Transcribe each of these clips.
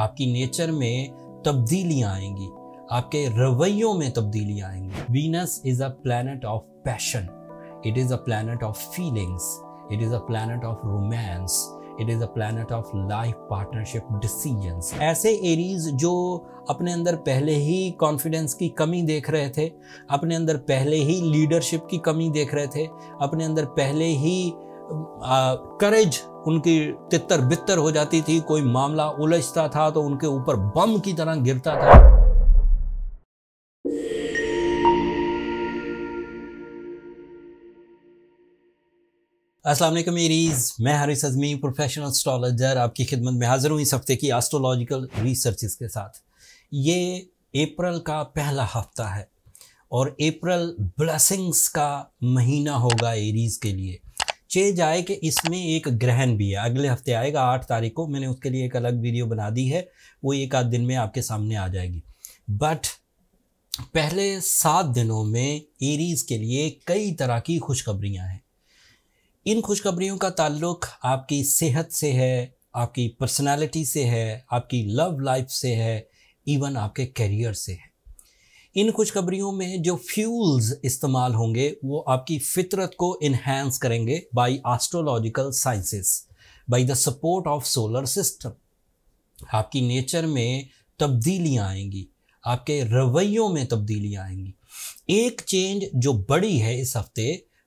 आपकी नेचर में तब्दीलियाँ आएंगी आपके रवैयों में तब्दीलियाँ आएंगी Venus is a planet of passion it is a planet of feelings it is a planet of romance it is a planet of life partnership decision ऐसे एरीज जो अपने अंदर पहले ही कॉन्फिडेंस की कमी देख रहे थे अपने अंदर पहले ही लीडरशिप की कमी देख रहे थे अपने अंदर पहले ही करेज उनकी तितर बितर हो जाती थी कोई मामला उलझता था तो उनके ऊपर बम की तरह गिरता था असलम मेरीज मैं हरीस अजमी प्रोफेशनल एस्ट्रोलॉजर आपकी खिदमत में हाज़िर हूँ इस हफ्ते की एस्ट्रोलॉजिकल रिसर्चेस के साथ ये अप्रैल का पहला हफ्ता है और अप्रैल ब्लेसिंग्स का महीना होगा एरीज़ के लिए चेंज आए कि इसमें एक ग्रहण भी है अगले हफ्ते आएगा आठ तारीख को मैंने उसके लिए एक अलग वीडियो बना दी है वो एक आध दिन में आपके सामने आ जाएगी बट पहले सात दिनों में एरीज के लिए कई तरह की खुशखबरियाँ हैं इन खुशखबरियों का ताल्लुक आपकी सेहत से है आपकी पर्सनालिटी से है आपकी लव लाइफ से है इवन आपके करियर से है इन खुशखबरियों में जो फ्यूल्स इस्तेमाल होंगे वो आपकी फितरत को इन्हेंस करेंगे by astrological sciences by the support of solar system आपकी नेचर में तब्दीलियाँ आएंगी आपके रवैयों में तब्दीलियाँ आएंगी एक चेंज जो बड़ी है इस हफ्ते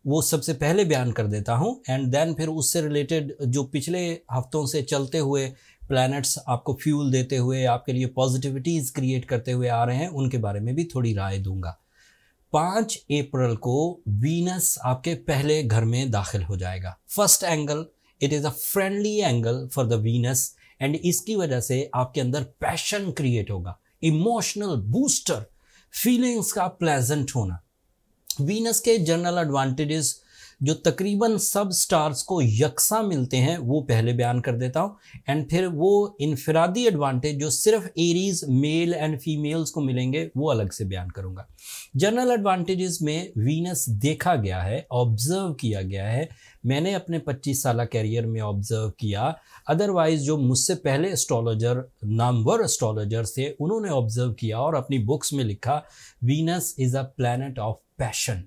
वो सबसे पहले बयान कर देता हूँ एंड देन फिर उससे रिलेटेड जो पिछले हफ्तों से चलते हुए प्लैनेट्स आपको फ्यूल देते हुए आपके लिए पॉजिटिविटीज़ क्रिएट करते हुए आ रहे हैं उनके बारे में भी थोड़ी राय दूंगा पांच अप्रैल को वीनस आपके पहले घर में दाखिल हो जाएगा first angle it is a friendly angle for the Venus and इसकी वजह से आपके अंदर पैशन क्रिएट होगा इमोशनल बूस्टर फीलिंग्स का प्लेजेंट होना वीनस के जनरल एडवांटेजेस जो तकरीबन सब स्टार्स को यकसा मिलते हैं वो पहले बयान कर देता हूँ एंड फिर वो इनफरादी एडवांटेज जो सिर्फ एरीज मेल एंड फीमेल्स को मिलेंगे वो अलग से बयान करूँगा जनरल एडवांटेजेस में वीनस देखा गया है ऑब्जर्व किया गया है मैंने अपने 25 साल कैरियर में ऑब्जर्व किया अदरवाइज जो मुझसे पहले एस्ट्रोलॉजर नामवर एस्ट्रोलॉजर थे उन्होंने ऑब्जर्व किया और अपनी बुक्स में लिखा Venus is a planet of passion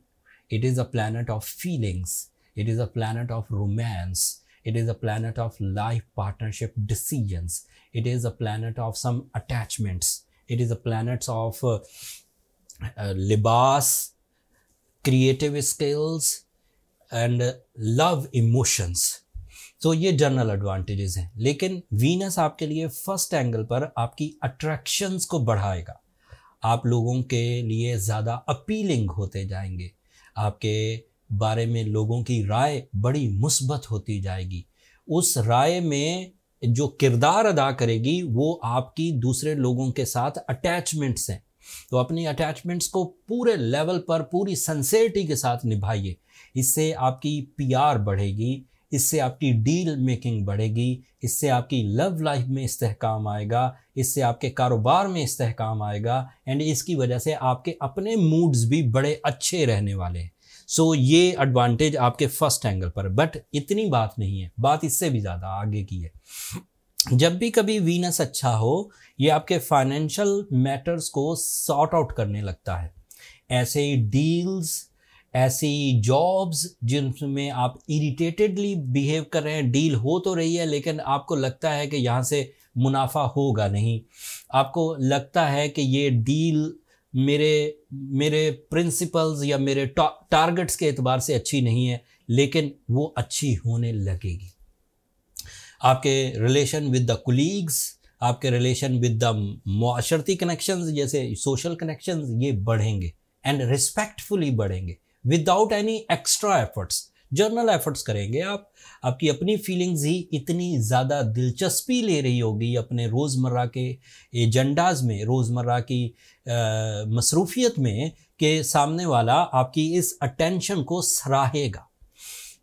It is a planet of feelings. It is a planet of romance. It is a planet of life partnership decisions. It is a planet of some attachments. It is a planet of uh, uh, libas, creative skills, and love emotions. तो ये general advantages हैं लेकिन Venus आपके लिए first angle पर आपकी attractions को बढ़ाएगा आप लोगों के लिए ज़्यादा अपीलिंग होते जाएंगे आपके बारे में लोगों की राय बड़ी मुस्बत होती जाएगी उस राय में जो किरदार अदा करेगी वो आपकी दूसरे लोगों के साथ अटैचमेंट्स हैं तो अपनी अटैचमेंट्स को पूरे लेवल पर पूरी सनसेरिटी के साथ निभाइए इससे आपकी पीआर बढ़ेगी इससे आपकी डील मेकिंग बढ़ेगी इससे आपकी लव लाइफ में इस्तेकाम आएगा इससे आपके कारोबार में इस्तेकाम आएगा एंड इसकी वजह से आपके अपने मूड्स भी बड़े अच्छे रहने वाले हैं सो so, ये एडवांटेज आपके फर्स्ट एंगल पर बट इतनी बात नहीं है बात इससे भी ज़्यादा आगे की है जब भी कभी वीनस अच्छा हो ये आपके फाइनेंशियल मैटर्स को सॉर्ट आउट करने लगता है ऐसे ही डील्स ऐसी जॉब्स जिनमें आप इरिटेटेडली बिहेव कर रहे हैं डील हो तो रही है लेकिन आपको लगता है कि यहाँ से मुनाफा होगा नहीं आपको लगता है कि ये डील मेरे मेरे प्रिंसिपल्स या मेरे टारगेट्स के अतबार से अच्छी नहीं है लेकिन वो अच्छी होने लगेगी आपके रिलेशन विद द कुलीग्स आपके रिलेशन विद द माशरती कनेक्शंस जैसे सोशल कनेक्शंस ये बढ़ेंगे एंड रिस्पेक्टफुली बढ़ेंगे without any extra efforts general efforts करेंगे आप आपकी अपनी फीलिंग्स ही इतनी ज़्यादा दिलचस्पी ले रही होगी अपने रोज़मर्रा के एजेंडाज में रोज़मर्रा की मसरूफियत में के सामने वाला आपकी इस अटेंशन को सराहेगा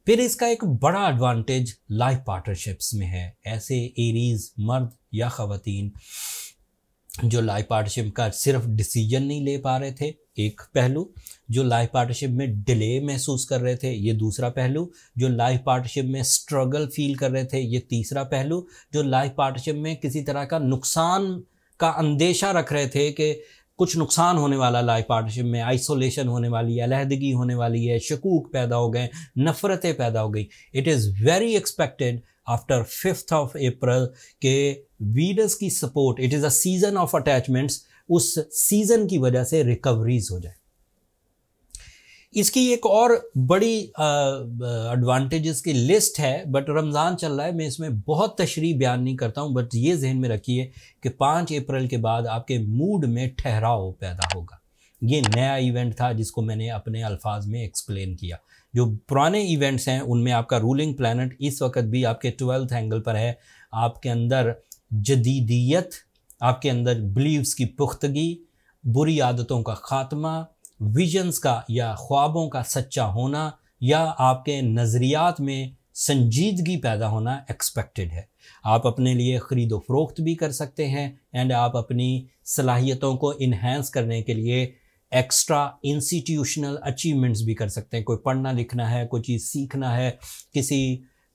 फिर इसका एक बड़ा एडवांटेज लाइफ पार्टनरशिप्स में है ऐसे एरीज मर्द या ख़वातीन जो लाइफ पार्टनरशिप का सिर्फ डिसीजन नहीं ले पा रहे थे एक पहलू जो लाइफ पार्टनरशिप में डिले महसूस कर रहे थे ये दूसरा पहलू जो लाइफ पार्टनरशिप में स्ट्रगल फील कर रहे थे ये तीसरा पहलू जो लाइफ पार्टनरशिप में किसी तरह का नुकसान का अंदेशा रख रहे थे कि कुछ नुकसान होने वाला लाइफ पार्टनरशिप में आइसोलेशन होने वाली है अलहदगी होने वाली है शकूक पैदा हो गए नफ़रतें पैदा हो गई it is very expected after fifth of April के वीडर्स की support it is a season of attachments उस सीजन की वजह से रिकवरीज हो जाए इसकी एक और बड़ी एडवांटेजेस की लिस्ट है बट रमज़ान चल रहा है मैं इसमें बहुत तशरी बयान नहीं करता हूँ बट ये जहन में रखिए कि पाँच अप्रैल के बाद आपके मूड में ठहराव पैदा होगा ये नया इवेंट था जिसको मैंने अपने अल्फाज में एक्सप्लेन किया जो पुराने इवेंट्स हैं उनमें आपका रूलिंग प्लानट इस वक्त भी आपके ट्वेल्थ एंगल पर है आपके अंदर जदीदियत आपके अंदर बिलीव्स की पुख्तगी बुरी आदतों का ख़ात्मा विजन्स का या ख्वाबों का सच्चा होना या आपके नज़रियात में संजीदगी पैदा होना एक्सपेक्टेड है आप अपने लिए ख़रीदो फरोख्त भी कर सकते हैं एंड आप अपनी सलाहियतों को इन्हेंस करने के लिए एक्स्ट्रा इंस्टीट्यूशनल अचीवमेंट्स भी कर सकते हैं कोई पढ़ना लिखना है कोई चीज़ सीखना है किसी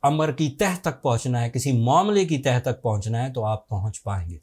अमर की तह तक पहुंचना है किसी मामले की तह तक पहुंचना है तो आप पहुंच पाएंगे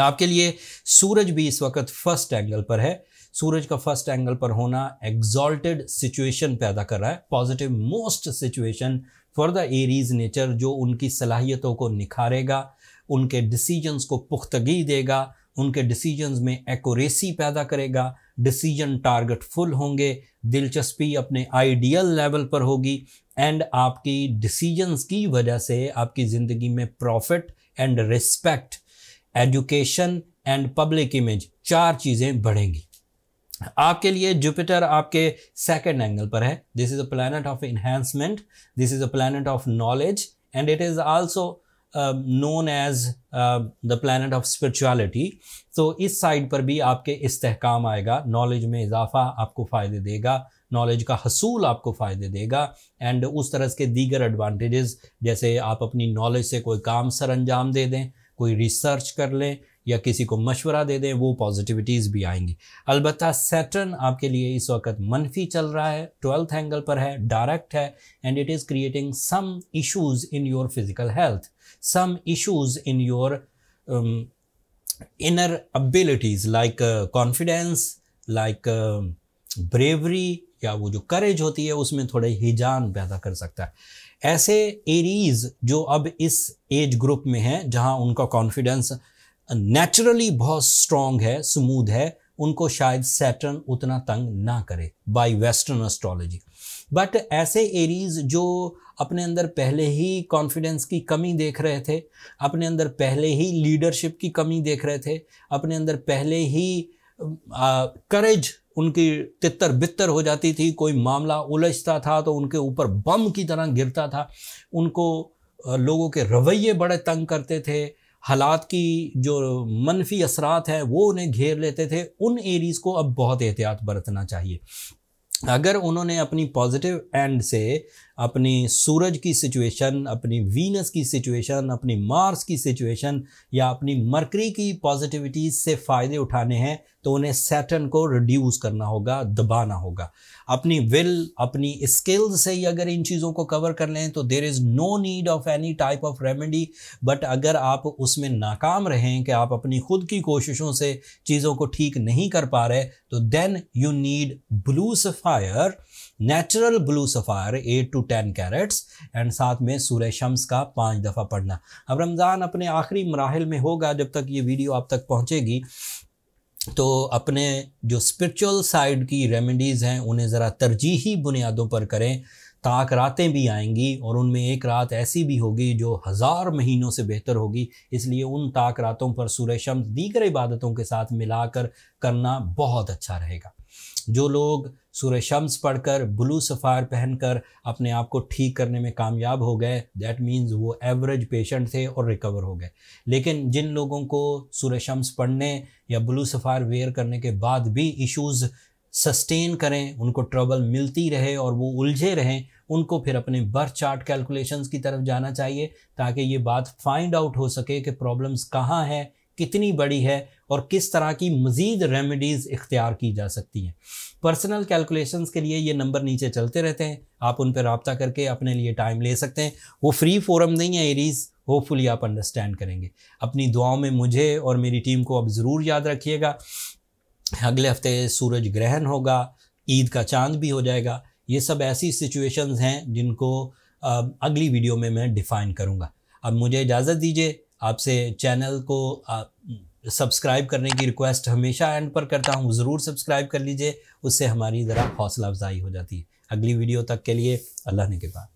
आपके लिए सूरज भी इस वक्त फर्स्ट एंगल पर है सूरज का फर्स्ट एंगल पर होना एग्जॉल्टेड सिचुएशन पैदा कर रहा है positive most situation for the Aries nature जो उनकी सलाहियतों को निखारेगा उनके डिसीजंस को पुख्तगी देगा उनके डिसीजंस में एक्यूरेसी पैदा करेगा डिसीजन टारगेट फुल होंगे दिलचस्पी अपने आइडियल लेवल पर होगी एंड आपकी डिसीजंस की वजह से आपकी ज़िंदगी में profit and respect education and public image चार चीज़ें बढ़ेंगी आपके लिए जुपिटर आपके सेकेंड एंगल पर है this is a planet of enhancement this is a planet of knowledge and it is also known as the planet of spirituality तो इस साइड पर भी आपके इस्तेकाम आएगा नॉलेज में इजाफा आपको फ़ायदे देगा नॉलेज का हसूल आपको फ़ायदे देगा एंड उस तरह के दीगर एडवांटेजेस जैसे आप अपनी नॉलेज से कोई काम सर अंजाम दे दें कोई रिसर्च कर लें या किसी को मशवरा दे दें वो पॉजिटिविटीज़ भी आएंगी अलबत् सेटन आपके लिए इस वक्त मनफी चल रहा है ट्वेल्थ एंगल पर है डायरेक्ट है and it is creating some issues in your physical health some issues in your inner abilities like confidence like bravery या वो जो करेज होती है उसमें थोड़े हिजान पैदा कर सकता है ऐसे एरीज जो अब इस एज ग्रुप में हैं जहां उनका कॉन्फिडेंस नेचुरली बहुत स्ट्रांग है स्मूद है उनको शायद सैटर्न उतना तंग ना करे बाय वेस्टर्न एस्ट्रोलॉजी बट ऐसे एरीज जो अपने अंदर पहले ही कॉन्फिडेंस की कमी देख रहे थे अपने अंदर पहले ही लीडरशिप की कमी देख रहे थे अपने अंदर पहले ही करेज उनकी तितर बितर हो जाती थी कोई मामला उलझता था तो उनके ऊपर बम की तरह गिरता था उनको लोगों के रवैये बड़े तंग करते थे हालात की जो मनफी असरात हैं वो उन्हें घेर लेते थे उन एरीज़ को अब बहुत एहतियात बरतना चाहिए अगर उन्होंने अपनी पॉजिटिव एंड से अपने सूरज की सिचुएशन अपनी वीनस की सिचुएशन अपनी मार्स की सिचुएशन या अपनी मरकरी की पॉजिटिविटी से फ़ायदे उठाने हैं तो उन्हें सैटन को रिड्यूस करना होगा दबाना होगा अपनी विल अपनी स्किल्स से ही अगर इन चीज़ों को कवर कर लें तो there is no need of any type of remedy but अगर आप उसमें नाकाम रहें कि आप अपनी खुद की कोशिशों से चीज़ों को ठीक नहीं कर पा रहे तो then you need blue sapphire natural blue sapphire eight to ten carats and साथ में सूर्य शम्स का पाँच दफ़ा पढ़ना अब रमज़ान अपने आखिरी मराहल में होगा जब तक ये वीडियो आप तक पहुँचेगी तो अपने जो स्पिरिचुअल साइड की रेमेडीज़ हैं उन्हें ज़रा तरजीही बुनियादों पर करें ताक रातें भी आएंगी और उनमें एक रात ऐसी भी होगी जो हज़ार महीनों से बेहतर होगी इसलिए उन ताक रातों पर सूर्य शम्स दीगर इबादतों के साथ मिलाकर करना बहुत अच्छा रहेगा जो लोग सूर्य शम्स पढ़कर ब्लू सफ़ायर पहनकर अपने आप को ठीक करने में कामयाब हो गए दैट मीन्स वो एवरेज पेशेंट थे और रिकवर हो गए लेकिन जिन लोगों को सूर्य शम्स पढ़ने या ब्लू सफ़ायर वेयर करने के बाद भी इश्यूज़ सस्टेन करें उनको ट्रबल मिलती रहे और वो उलझे रहें उनको फिर अपने बर्थ चार्ट कैलकुलेशंस की तरफ जाना चाहिए ताकि ये बात फाइंड आउट हो सके कि प्रॉब्लम्स कहाँ हैं कितनी बड़ी है और किस तरह की मज़ीद रेमेडीज़ इख्तियार की जा सकती हैं पर्सनल कैलकुलेशंस के लिए ये नंबर नीचे चलते रहते हैं आप उन पर रबता करके अपने लिए टाइम ले सकते हैं वो फ्री फोरम नहीं है एरीज़ होपफुली आप अंडरस्टैंड करेंगे अपनी दुआओं में मुझे और मेरी टीम को अब ज़रूर याद रखिएगा अगले हफ्ते सूरज ग्रहण होगा ईद का चांद भी हो जाएगा ये सब ऐसी सिचुएशंस हैं जिनको अगली वीडियो में मैं डिफ़ाइन करूँगा अब मुझे इजाज़त दीजिए आपसे चैनल को सब्सक्राइब करने की रिक्वेस्ट हमेशा एंड पर करता हूँ ज़रूर सब्सक्राइब कर लीजिए उससे हमारी ज़रा हौसला अफजाई हो जाती है अगली वीडियो तक के लिए अल्लाह ने के बाद